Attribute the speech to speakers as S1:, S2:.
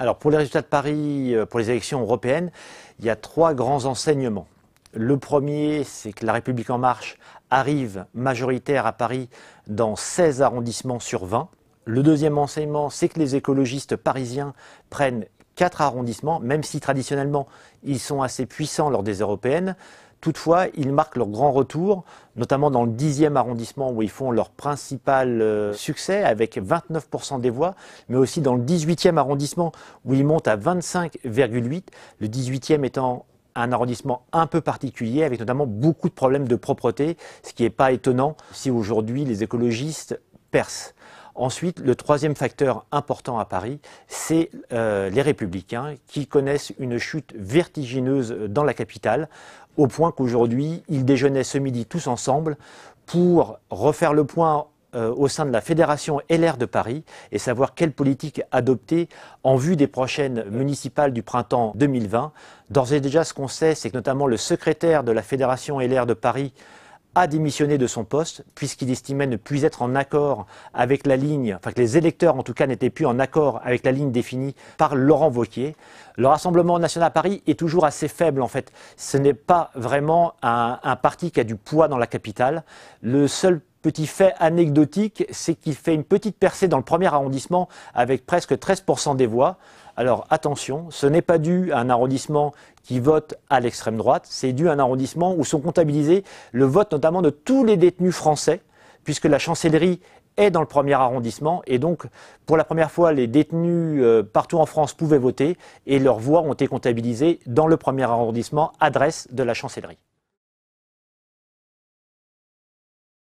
S1: Alors pour les résultats de Paris, euh, pour les élections européennes, il y a trois grands enseignements. Le premier, c'est que La République en marche arrive majoritaire à Paris dans 16 arrondissements sur 20. Le deuxième enseignement, c'est que les écologistes parisiens prennent quatre arrondissements, même si traditionnellement ils sont assez puissants lors des européennes. Toutefois, ils marquent leur grand retour, notamment dans le 10e arrondissement où ils font leur principal euh, succès avec 29% des voix, mais aussi dans le 18e arrondissement où ils montent à 25,8, le 18e étant un arrondissement un peu particulier avec notamment beaucoup de problèmes de propreté, ce qui n'est pas étonnant si aujourd'hui les écologistes percent. Ensuite, le troisième facteur important à Paris, c'est euh, les républicains qui connaissent une chute vertigineuse dans la capitale, au point qu'aujourd'hui, ils déjeunaient ce midi tous ensemble pour refaire le point euh, au sein de la Fédération LR de Paris et savoir quelle politique adopter en vue des prochaines municipales du printemps 2020. D'ores et déjà, ce qu'on sait, c'est que notamment le secrétaire de la Fédération LR de Paris, a démissionné de son poste puisqu'il estimait ne plus être en accord avec la ligne, enfin que les électeurs en tout cas n'étaient plus en accord avec la ligne définie par Laurent Vauquier. Le Rassemblement national à Paris est toujours assez faible en fait. Ce n'est pas vraiment un, un parti qui a du poids dans la capitale. Le seul Petit fait anecdotique, c'est qu'il fait une petite percée dans le premier arrondissement avec presque 13% des voix. Alors attention, ce n'est pas dû à un arrondissement qui vote à l'extrême droite, c'est dû à un arrondissement où sont comptabilisés le vote notamment de tous les détenus français, puisque la chancellerie est dans le premier arrondissement et donc pour la première fois les détenus euh, partout en France pouvaient voter et leurs voix ont été comptabilisées dans le premier arrondissement adresse de la chancellerie.